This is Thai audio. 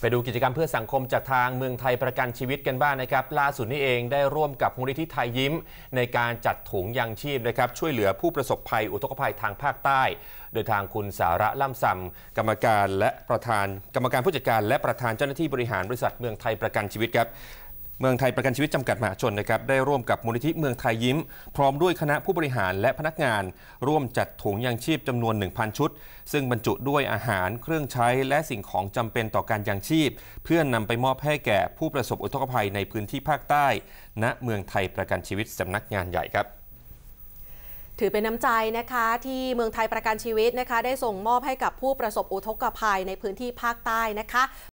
ไปดูกิจกรรมเพื่อสังคมจากทางเมืองไทยประกันชีวิตกันบ้างนะครับล่าสุดนี้เองได้ร่วมกับมูลนิธิไทยยิ้ม ในการจัดถุงยางชีพนะครับ ช่วยเหลือผู้ประสบภัย อุทกภัยทางภาคใต้ โดยทางคุณสาระล่ำซำกรรมการและประธาน กรรมการผู้จัดการ และประธานเจ้าหน้าที่บริหารบริษัท เมืองไทยประกันชีวิตครับเมืองไทยประกันชีวิตจำกัดมหาชนนะครับได้ร่วมกับมูลนิธิเมืองไทยยิ้มพร้อมด้วยคณะผู้บริหารและพนักงาน ร่วมจัดถุงยังชีพจำนวน 1,000 ชุด ซึ่งบรรจุด้วยอาหารเครื่องใช้และสิ่งของจำเป็นต่อการยังชีพ เพื่อนนำไปมอบให้แก่ผู้ประสบอุทกภัยในพื้นที่ภาคใต้ ณเมืองไทยประกันชีวิตสำนักงานใหญ่ครับ ถือเป็นน้ำใจนะคะที่เมืองไทยประกันชีวิตนะคะ ได้ส่งมอบให้กับผู้ประสบอุทกภัยในพื้นที่ภาคใต้นะคะ